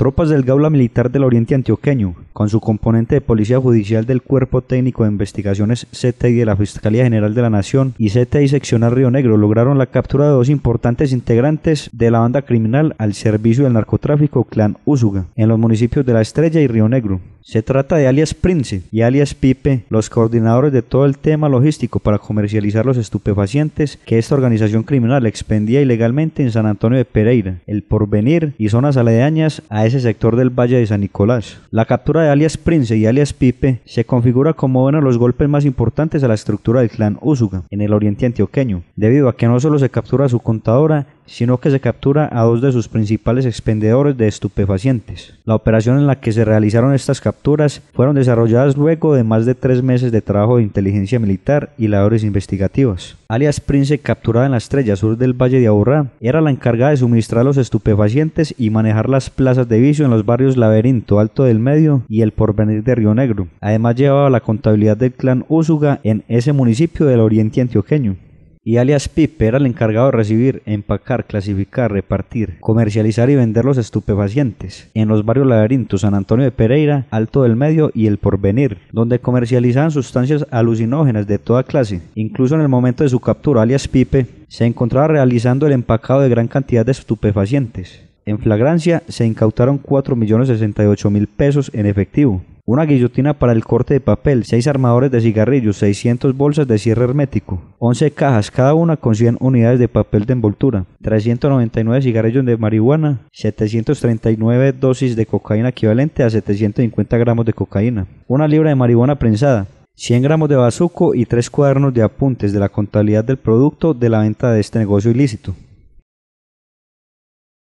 Tropas del Gaula Militar del Oriente Antioqueño, con su componente de Policía Judicial del Cuerpo Técnico de Investigaciones CTI de la Fiscalía General de la Nación y CTI Seccional Río Negro, lograron la captura de dos importantes integrantes de la banda criminal al servicio del narcotráfico Clan Úsuga, en los municipios de La Estrella y Río Negro. Se trata de alias Prince y alias Pipe, los coordinadores de todo el tema logístico para comercializar los estupefacientes que esta organización criminal expendía ilegalmente en San Antonio de Pereira, el Porvenir y zonas aledañas a ese sector del Valle de San Nicolás. La captura de alias Prince y alias Pipe se configura como uno de los golpes más importantes a la estructura del clan Usuga en el oriente antioqueño, debido a que no solo se captura a su contadora, sino que se captura a dos de sus principales expendedores de estupefacientes. La operación en la que se realizaron estas capturas fueron desarrolladas luego de más de tres meses de trabajo de inteligencia militar y labores investigativas. Alias Prince, capturada en la estrella sur del Valle de Aburrá, era la encargada de suministrar los estupefacientes y manejar las plazas de vicio en los barrios Laberinto, Alto del Medio y el Porvenir de Río Negro. Además llevaba la contabilidad del clan Úsuga en ese municipio del oriente antioqueño y alias Pipe era el encargado de recibir, empacar, clasificar, repartir, comercializar y vender los estupefacientes en los barrios Laberinto, San Antonio de Pereira, Alto del Medio y El Porvenir, donde comercializaban sustancias alucinógenas de toda clase. Incluso en el momento de su captura, alias Pipe se encontraba realizando el empacado de gran cantidad de estupefacientes. En flagrancia se incautaron 4.068.000 pesos en efectivo, una guillotina para el corte de papel, 6 armadores de cigarrillos, 600 bolsas de cierre hermético, 11 cajas, cada una con 100 unidades de papel de envoltura, 399 cigarrillos de marihuana, 739 dosis de cocaína equivalente a 750 gramos de cocaína, una libra de marihuana prensada, 100 gramos de bazuco y 3 cuadernos de apuntes de la contabilidad del producto de la venta de este negocio ilícito.